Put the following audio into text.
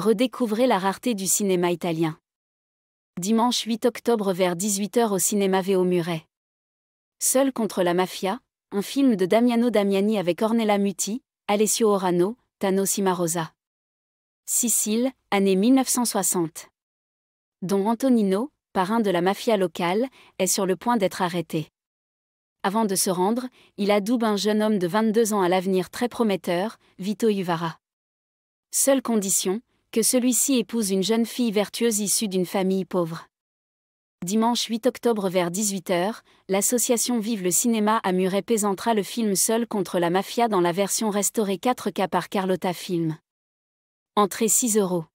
redécouvrez la rareté du cinéma italien. Dimanche 8 octobre vers 18h au cinéma Véo Muret. Seul contre la mafia, un film de Damiano Damiani avec Ornella Muti, Alessio Orano, Tano Cimarosa. Sicile, année 1960. Don Antonino, parrain de la mafia locale, est sur le point d'être arrêté. Avant de se rendre, il adoube un jeune homme de 22 ans à l'avenir très prometteur, Vito Uvara. Seule condition, que celui-ci épouse une jeune fille vertueuse issue d'une famille pauvre. Dimanche 8 octobre vers 18h, l'association Vive le cinéma à Muret présentera le film Seul contre la mafia dans la version restaurée 4K par Carlotta Film. Entrée 6 euros.